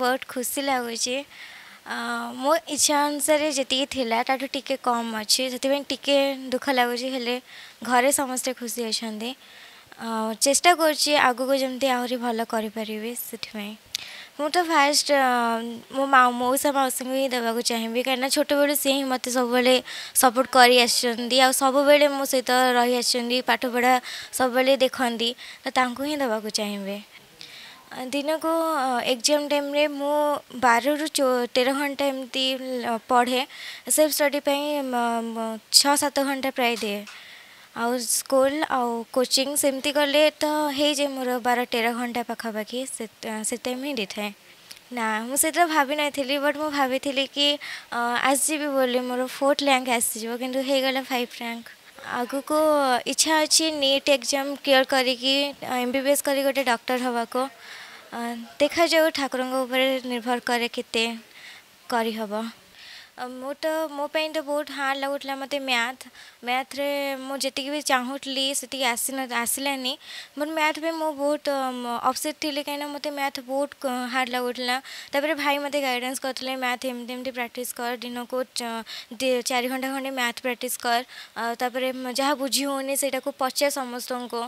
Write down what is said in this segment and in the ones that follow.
ବହୁତ ଖୁସି ଲାଗୁଛି ମୋ ଇଚ୍ଛା ଅନୁସାରେ ଯେତିକି ଥିଲା ତା'ଠୁ ଟିକେ କମ୍ ଅଛି ସେଥିପାଇଁ ଟିକେ ଦୁଃଖ ଲାଗୁଛି ହେଲେ ଘରେ ସମସ୍ତେ ଖୁସି ଅଛନ୍ତି ଚେଷ୍ଟା କରୁଛି ଆଗକୁ ଯେମିତି ଆହୁରି ଭଲ କରିପାରିବି ସେଥିପାଇଁ ମୁଁ ତ ଫାଷ୍ଟ ମୋ ମଉସା ମାଉସୀଙ୍କୁ ହିଁ ଦେବାକୁ ଚାହିଁବି କାହିଁକିନା ଛୋଟବେଳୁ ସିଏ ହିଁ ମୋତେ ସବୁବେଳେ ସପୋର୍ଟ କରି ଆସିଛନ୍ତି ଆଉ ସବୁବେଳେ ମୋ ସହିତ ରହି ଆସିଛନ୍ତି ପାଠପଢ଼ା ସବୁବେଳେ ଦେଖନ୍ତି ତ ତାଙ୍କୁ ହିଁ ଦେବାକୁ ଚାହିଁବେ ଦିନକୁ ଏକ୍ଜାମ୍ ଟାଇମ୍ରେ ମୁଁ ବାରରୁ ତେର ଘଣ୍ଟା ଏମିତି ପଢ଼େ ସେଲ୍ଫ୍ ଷ୍ଟଡ଼ି ପାଇଁ ଛଅ ସାତ ଘଣ୍ଟା ପ୍ରାୟ ଦିଏ ଆଉ ସ୍କୁଲ୍ ଆଉ କୋଚିଂ ସେମିତି କଲେ ତ ହେଇଯାଏ ମୋର ବାର ତେର ଘଣ୍ଟା ପାଖାପାଖି ସେ ଟାଇମ୍ ହିଁ ଦେଇଥାଏ ନା ମୁଁ ସେତେବେଳେ ଭାବିନଥିଲି ବଟ୍ ମୁଁ ଭାବିଥିଲି କି ଆସିଯିବି ବୋଲି ମୋର ଫୋର୍ଥ ର୍ୟାଙ୍କ୍ ଆସିଯିବ କିନ୍ତୁ ହେଇଗଲା ଫାଇଭ୍ ର୍ୟାଙ୍କ୍ ଆଗକୁ ଇଚ୍ଛା ଅଛି ନିଟ୍ ଏକ୍ଜାମ୍ କ୍ଲିୟର୍ କରିକି ଏମ୍ ବି ବି ଏସ୍ କରି ଗୋଟେ ଡକ୍ଟର ହେବାକୁ ଦେଖାଯାଉ ଠାକୁରଙ୍କ ଉପରେ ନିର୍ଭର କରେ କେତେ କରିହେବ मुत तो मो तो बहुत हार्ड लगुला मत मैथ मैथ्रे मुझे भी चाहूली से आसलानी मोर मैथ भी मो बहुत अफसेट थी कहीं मत मैथ बहुत हार्ड लगुला तपर भाई मत गाइडेन्स कर मैथ एम प्राक्ट कर दिन को चार घंटा खंडे मैथ प्राक्ट कर तापर जहाँ बुझी होनी से पचे समस्त को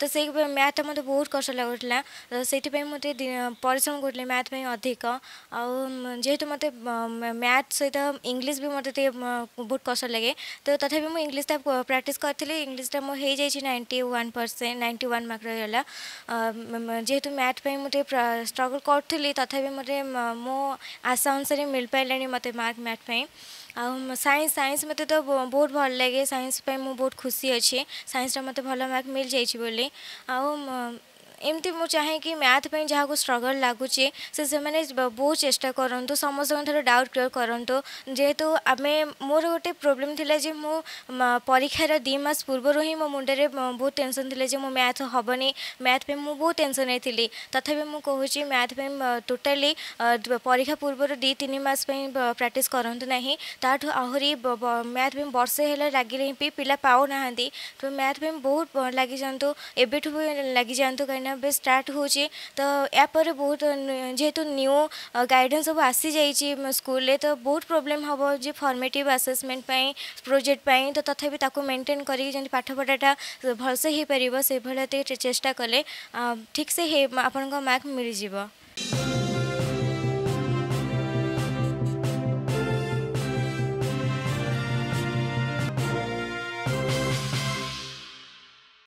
तो से मैथ मत बहुत कष लगुला तो से मत परिश्रम कर मैथ अधिक आ जेहेतु मत मैथ सहित ଇଂଲିଶ ବି ମୋତେ ଟିକେ ବହୁତ କଷ୍ଟ ଲାଗେ ତ ତଥାପି ମୁଁ ଇଂଲିଶଟା ପ୍ରାକ୍ଟିସ୍ କରିଥିଲି ଇଂଲିଶଟା ମୋର ହେଇଯାଇଛି ninety one percent ninety one ମାର୍କର ହେଲା ଯେହେତୁ ମ୍ୟାଥ୍ ପାଇଁ ମୁଁ ଟିକେ ଷ୍ଟ୍ରଗଲ୍ କରୁଥିଲି ତଥାପି ମୋତେ ମୋ ଆଶା ଅନୁସାରେ ମିଳିପାରିଲାନି ମୋତେ ମାର୍କ ମ୍ୟାଥ୍ ପାଇଁ ଆଉ ସାଇନ୍ସ ସାଇନ୍ସ ମୋତେ ତ ବହୁତ ଭଲ ଲାଗେ ସାଇନ୍ସ ପାଇଁ ମୁଁ ବହୁତ ଖୁସି ଅଛି ସାଇନ୍ସରେ ମୋତେ ଭଲ ମାର୍କ ମିଳିଯାଇଛି ବୋଲି ଆଉ ଏମିତି ମୁଁ ଚାହେଁ କି ମ୍ୟାଥ୍ ପାଇଁ ଯାହାକୁ ଷ୍ଟ୍ରଗଲ୍ ଲାଗୁଛି ସେ ସେମାନେ ବହୁତ ଚେଷ୍ଟା କରନ୍ତୁ ସମସ୍ତଙ୍କଠାରୁ ଡାଉଟ୍ କ୍ଲିୟର୍ କରନ୍ତୁ ଯେହେତୁ ଆମେ ମୋର ଗୋଟେ ପ୍ରୋବ୍ଲେମ୍ ଥିଲା ଯେ ମୁଁ ପରୀକ୍ଷାର ଦୁଇ ମାସ ପୂର୍ବରୁ ହିଁ ମୋ ମୁଣ୍ଡରେ ବହୁତ ଟେନସନ୍ ଥିଲା ଯେ ମୋ ମ୍ୟାଥ୍ ହେବନି ମ୍ୟାଥ୍ ପାଇଁ ମୁଁ ବହୁତ ଟେନସନ୍ ହେଇଥିଲି ତଥାପି ମୁଁ କହୁଛି ମ୍ୟାଥ୍ ପାଇଁ ଟୋଟାଲି ପରୀକ୍ଷା ପୂର୍ବରୁ ଦୁଇ ତିନି ମାସ ପାଇଁ ପ୍ରାକ୍ଟିସ୍ କରନ୍ତୁ ନାହିଁ ତାଠୁ ଆହୁରି ମ୍ୟାଥ୍ ପାଇଁ ବର୍ଷେ ହେଲା ଲାଗିଲେ ବି ପିଲା ପାଉନାହାନ୍ତି ତ ମ୍ୟାଥ୍ ପାଇଁ ବହୁତ ଲାଗିଯାଆନ୍ତୁ ଏବେଠୁ ବି ଲାଗିଯାଆନ୍ତୁ କାହିଁକି ମଇନା ଏବେ ଷ୍ଟାର୍ଟ ହେଉଛି ତ ୟା ପରେ ବହୁତ ଯେହେତୁ ନ୍ୟୁ ଗାଇଡ଼େନ୍ସ ସବୁ ଆସିଯାଇଛି ସ୍କୁଲରେ ତ ବହୁତ ପ୍ରୋବ୍ଲେମ୍ ହେବ ଯେ ଫର୍ମେଟିଭ୍ ଆସେସମେଣ୍ଟ ପାଇଁ ପ୍ରୋଜେକ୍ଟ ପାଇଁ ତ ତଥାପି ତାକୁ ମେଣ୍ଟେନ୍ କରିକି ଯେମିତି ପାଠପଢ଼ାଟା ଭଲସେ ହୋଇପାରିବ ସେଭଳିଆ ଟିକେ ଚେଷ୍ଟା କଲେ ଠିକ୍ସେ ଆପଣଙ୍କ ମାର୍କ ମିଳିଯିବ